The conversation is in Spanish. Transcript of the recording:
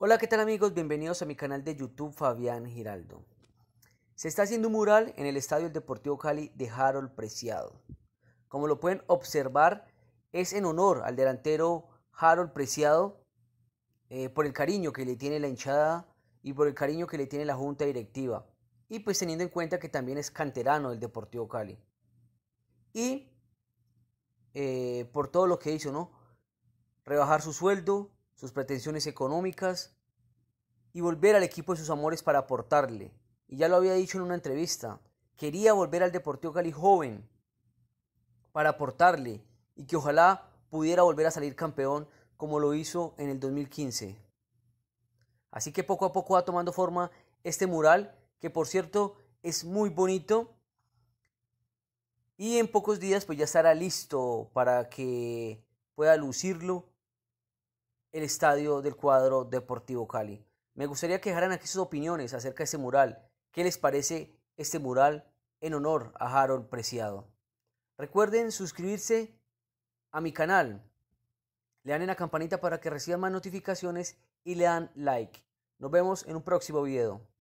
Hola, ¿qué tal amigos? Bienvenidos a mi canal de YouTube Fabián Giraldo. Se está haciendo un mural en el Estadio Deportivo Cali de Harold Preciado. Como lo pueden observar, es en honor al delantero Harold Preciado eh, por el cariño que le tiene la hinchada y por el cariño que le tiene la junta directiva. Y pues teniendo en cuenta que también es canterano del Deportivo Cali. Y eh, por todo lo que hizo, ¿no? Rebajar su sueldo, sus pretensiones económicas y volver al equipo de sus amores para aportarle. Y ya lo había dicho en una entrevista, quería volver al Deportivo Cali joven para aportarle y que ojalá pudiera volver a salir campeón como lo hizo en el 2015. Así que poco a poco va tomando forma este mural, que por cierto es muy bonito. Y en pocos días pues ya estará listo para que pueda lucirlo el estadio del cuadro Deportivo Cali. Me gustaría que dejaran aquí sus opiniones acerca de este mural. ¿Qué les parece este mural en honor a Harold Preciado? Recuerden suscribirse a mi canal. Le dan en la campanita para que reciban más notificaciones y le dan like. Nos vemos en un próximo video.